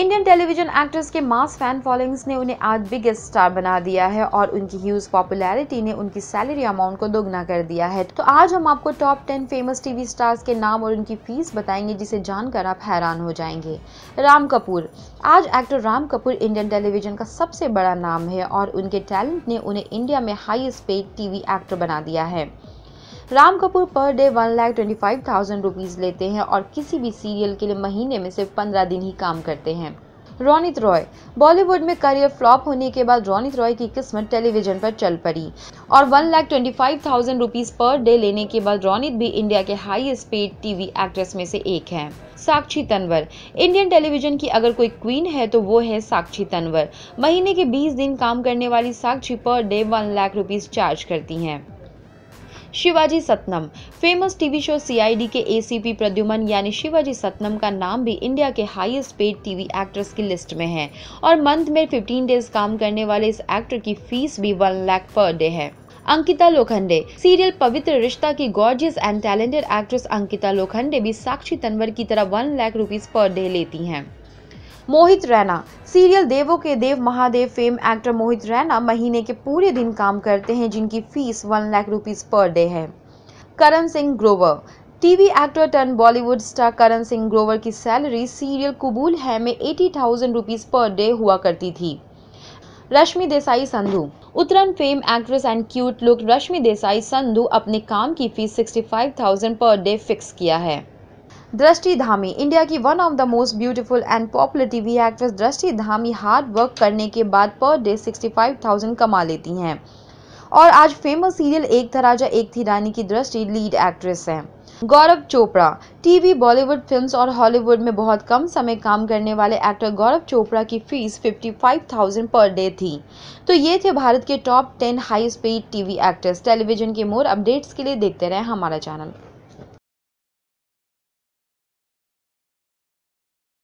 Indian television actress के मास fan followings ने उन्हें आज बिगेस्ट स्टार बना दिया है और उनकी ह्यूज पॉपुलैरिटी ने उनकी सैलरी अमाउंट को दोगुना कर दिया है तो आज हम आपको top ten famous TV stars के नाम और उनकी फीस बताएंगे जिसे जानकर आप हैरान हो जाएंगे राम कपूर आज actor Ram Kapoor Indian television का सबसे बड़ा नाम है और उनके टैलेंट ने उन्हें इंडिया में हाइस्ट पेड टीवी एक्टर बना दिया है Ram Kapoor per day one lakh twenty five thousand rupees लेते हैं और किसी भी सीरियल के लिए महीने में सिर्फ पंद्रह दिन ही काम करते हैं रोनित रॉय बॉलीवुड में करियर फ्लॉप होने के बाद रोनित रॉय की किस्मत टेलीविजन पर चल पड़ी और one lakh twenty five thousand rupees per day लेने के बाद रोनित भी इंडिया के हाईएस्ट पेड टीवी एक्ट्रेस में से एक है साक्षी तनवर इंडियन टेलीविजन की अगर कोई क्वीन है तो वो है साक्षी तनवर महीने के 20 दिन काम करने वाली Sakshi per day one lakh rupees charge करती हैं Shivaji Satnam famous TV show CID के एसीपी प्रद्युमन यानी शिवाजी सतनम का नाम भी इंडिया के हाईएस्ट पेड टीवी एक्ट्रेस की लिस्ट में है और मंथ में 15 डेज काम करने वाले इस एक्टर की फीस भी वन लाख पर डे है अंकिता लोखंडे सीरियल पवित्र रिश्ता की gorgeous and talented actress Ankita Lokhande भी साक्षी तनवर की तरह one lakh rupees per day लेती हैं Mohit Raina serial Devon Ke Dev Mahadev fame actor Mohit Raina महीने के पूरे दिन काम करते हैं जिनकी fees one lakh rupees per day है Karan Singh Grover TV actor turn Bollywood star Karan Singh Grover की सैलरी सीरियल कबूल है में eighty thousand rupees per day हुआ करती थी Rashmi Desai Sandhu Uttarayan fame actress and cute look Rashmi Desai Sandhu अपने काम की fees sixty five thousand per day fix किया है दृष्टि धामी इंडिया की one of the most beautiful and popular TV actress Drishti Dhami hard work करने के बाद पर डे 65,000 कमा लेती हैं और आज फेमस सीरियल एक धराजा एक थी रानी की दृष्टि लीड एक्ट्रेस हैं गौरव चोपड़ा टीवी बॉलीवुड फिल्म्स और हॉलीवुड में बहुत कम समय काम करने वाले एक्टर गौरव चोपड़ा की फीस 55,000 पर डे थी तो ये थे भारत के top 10 high speed TV actors television के मोर अपडेट्स के लिए देखते रहें हमारा चैनल